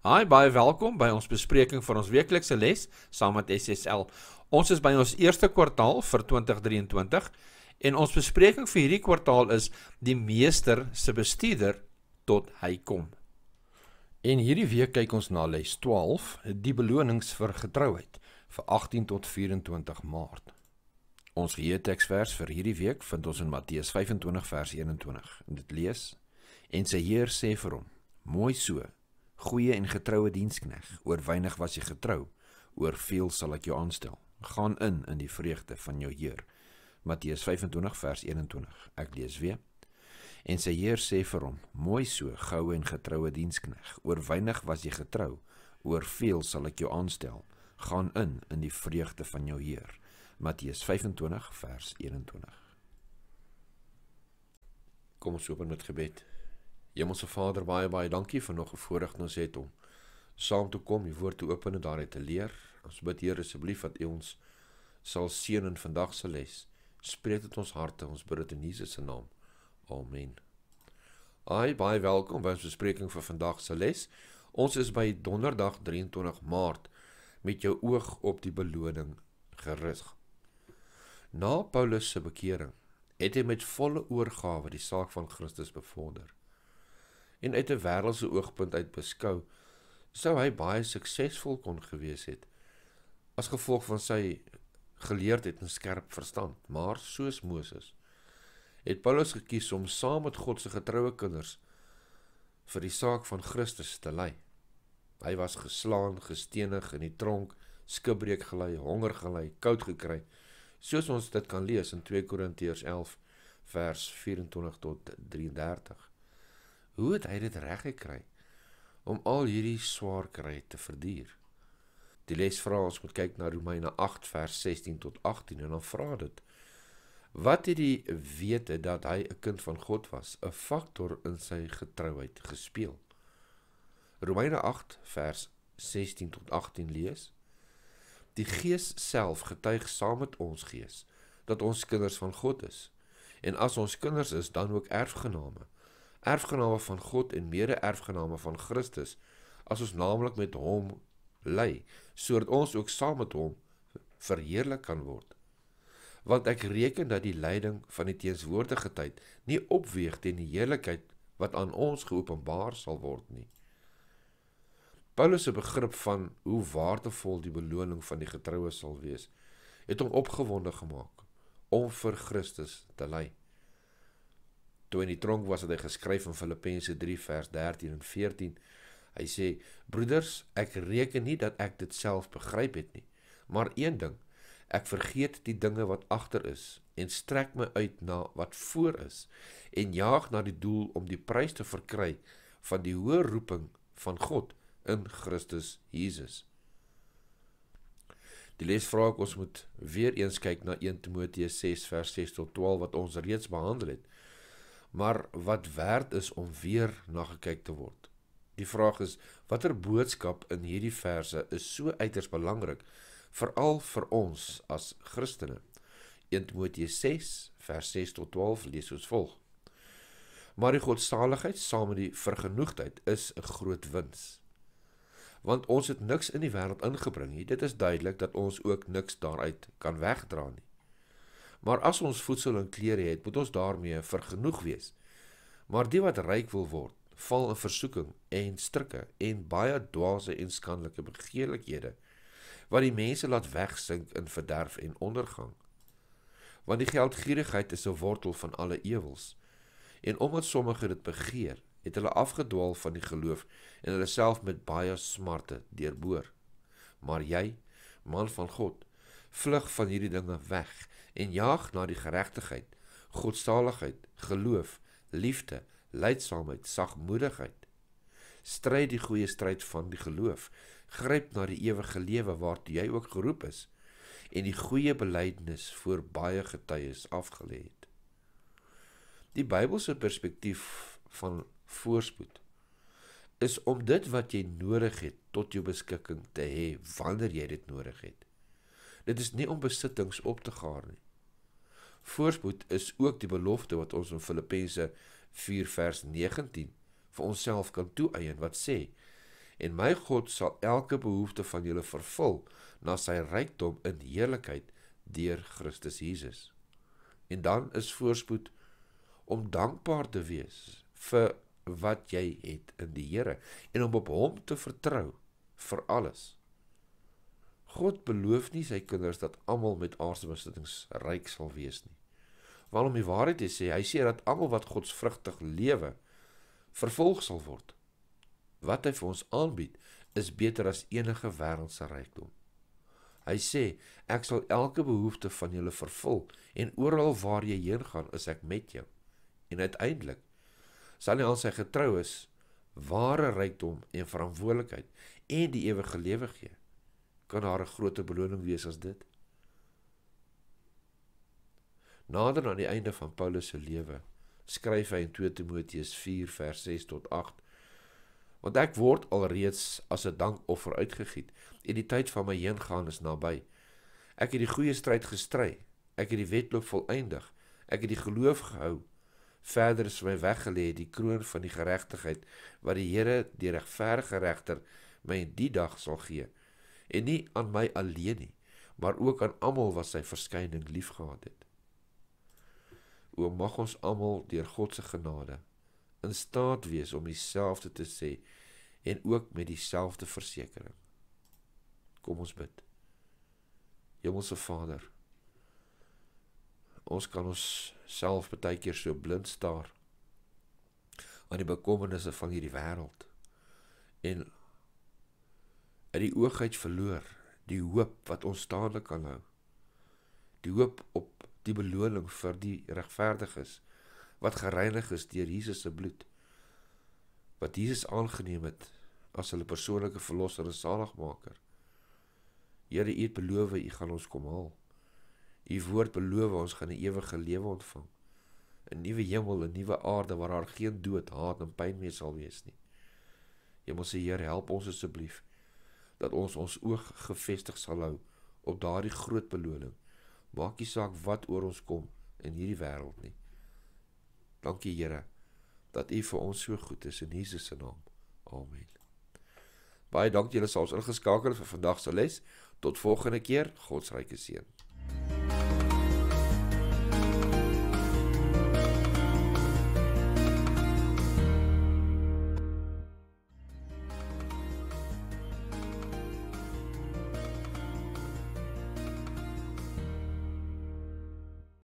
Hi, baie welkom by ons bespreking van ons weeklikse les saam met SSL. Ons is by ons eerste kwartaal vir 2023 en ons bespreking vir hierdie kwartaal is die meester se bestuurder tot hy kom. En hierdie week kyk ons na les 12, die belonings vir getrouheid vir 18 tot 24 Maart. Ons geheeteksvers vir hierdie week vind ons in Matteus 25 vers 21. En dit lees: En sy Heer sê vir hom: Mooi so, goeie en getroue dienskneg. Oor weinig was jy getrou, oor veel sal ek jou aanstel. Gaan in in die vreugde van jou Heer. Matteus 25 vers 21. Ek lees weer. En sy Heer sê vir hom: "Mooi so, goue en getroue dienskneg. Oor weinig was jy getrou, oor veel sal ek jou aanstel. Gaan in in die vreugde van jou Heer." Matteus 25 vers 21. Kom ons open met gebed. Hemelse Vader, baie baie dankie vir nog 'n voorreg ons het om saam te kom, die woord te open en daaruit te leer. Ons bid Here asseblief dat U ons sal seën in vandag se les. Spreek tot ons harte, ons bid dit in Jesus se naam. Amen. Ai, baie welkom by ons bespreking vir vandag se les. Ons is by Donderdag 23 Maart met jou oog op die beloning gerig. Na Paulus se bekering het hy met volle oorgawe die saak van Christus bevorder en uit 'n wêreldse oogpunt uit beskou, sou hy baie suksesvol kon gewees het as gevolg van sy geleerdheid en skerp verstand. Maar soos Moses het Paulus gekies om saam met God se getroue kinders vir die saak van Christus te lei. Hy was geslaan, gestenig in die tronk, skibreek gelei, honger gelei, koud gekry, soos ons dit kan lees in 2 Korintiërs 11 vers 24 tot 33. Hoe het hy dit reg gekry om al hierdie swaar kry te verduur? Die les vra ons moet kyk na Romeine 8 vers 16 tot 18 en dan vra dit: Wat het die wete dat hy 'n kind van God was 'n faktor in sy getrouheid gespeel? Romeine 8 vers 16 tot 18 lees: Die Gees self getuig saam met ons gees dat ons kinders van God is. En as ons kinders is, dan ook erfgename erfgename van God en mede-erfgename van Christus, as ons naamlik met hom ly, sodat ons ook saam met hom verheerlik kan word. Want ek reken dat die lyding van die teenswoorde tyd nie opweeg teen die heerlikheid wat aan ons geopenbaar sal word nie. Paulus se begrip van hoe waardevol die beloning van die getroue sal wees, het hom opgewonde gemaak om vir Christus te ly toe in die tronk was het hy geskryf in Filippense 3 vers 13 en 14. Hy sê: "Broeders, ek reken nie dat ek dit self begryp het nie, maar een ding, ek vergeet die dinge wat agter is en strek my uit na wat voor is en jaag na die doel om die prys te verkry van die hoë roeping van God in Christus Jesus." Die les vra ek ons moet weer eens kyk na 1 Timoteus 6 vers 6 tot 12 wat ons reeds behandel het maar wat werd is om weer na gekyk te word. Die vraag is watter boodskap in hierdie verse is so uiters belangrik veral vir ons as Christene. 1 Timoteus 6 vers 6 tot 12 lees ons volg. Maar die godsaligheid saam met die vergenoegdheid is 'n groot wins. Want ons het niks in die wêreld ingebring nie. Dit is duidelik dat ons ook niks daaruit kan wegdra nie. Maar as ons voedsel en klere het, moet ons daarmee vergenoeg wees. Maar die wat ryk wil word, val in versoeking en strikke en baie dwaase en skandelike begeerlikhede wat die mense laat wegsink in verderf en ondergang. Want die geldgierigheid is 'n wortel van alle ewels. En omdat sommige dit begeer, het hulle afgedwaal van die geloof en hulle self met baie smarte deurboor. Maar jy, man van God, vlug van hierdie dinge weg en jaag na die geregtigheid, godsaligheid, geloof, liefde, leidsaamheid, sagmoedigheid. Stry die goeie stryd van die geloof. Gryp na die ewige lewe waartoe jy ook geroep is en die goeie belydenis voor baie getuies afgelê het. Die Bybelse perspektief van voorspoed is om dit wat jy nodig het tot jou beskikking te hê wanneer jy dit nodig het. Dit is nie om besittings op te gaar nie voorspoed is ook die belofte wat ons in Filippense 4 vers 19 vir onsself kan toeëien wat sê: En my God sal elke behoefte van julle vervul na sy rykdom in heerlikheid deur Christus Jesus. En dan is voorspoed om dankbaar te wees vir wat jy het in die Here en om op hom te vertrou vir alles. God beloof nie sy kinders dat almal met aardse besittings ryk sal wees nie. Wel om die waarheid te sê, hy sê dat almal wat godsvrugtig lewe vervolg sal word. Wat hy vir ons aanbied, is beter as enige wêreldse rykdom. Hy sê, ek sal elke behoefte van julle vervul en oral waar jy heen gaan, is ek met jou. En uiteindelik sal hy al sy getroues ware rykdom en verantwoordelikheid en die ewige lewe gee. Kan daar 'n groter beloning wees as dit? Nader aan die einde van Paulus se lewe skryf hy in 2 Timoteus 4 vers 6 tot 8: Want ek word alreeds as 'n dankoffer uitgegiet en die tyd van my heengaan is naby. Ek het die goeie stryd gestry, ek het die wedloop volëindig, ek het die geloof gehou. Verder is my weggelê die kroon van die geregtigheid wat die Here, die regverdige regter, my in die dag sal gee. En nie aan my alleen nie, maar ook aan almal wat sy verskyning liefgehad het o mag ons almal deur God se genade in staat wees om dieselfde te sê en ook met dieselfde versekering. Kom ons bid. Hemelse Vader, ons kan ons self baie keer so blind staar aan die bekommernisse van hierdie wêreld en uit die oogheid verloor die hoop wat ons dadelik kan hou. Die hoop op die beloning vir die regverdiges wat gereinig is deur Jesus se bloed wat Jesus aangeneem het as hulle persoonlike verlosser en saligmaker. Here, U beloof, U gaan ons kom haal. U woord beloof ons gaan 'n ewige lewe ontvang. 'n Nuwe hemel, 'n nuwe aarde waar daar geen dood, haat en pyn meer sal wees nie. Hemelse Heer, help ons asseblief dat ons ons oog gefestig sal hou op daardie groot beloning maak nie saak wat oor ons kom in hierdie wêreld nie. Dankie Here dat U vir ons so goed is in Jesus se naam. Amen. Baie dankie julle sal ons ingeskakel vir vandag se les. Tot volgende keer. Godsryke seën.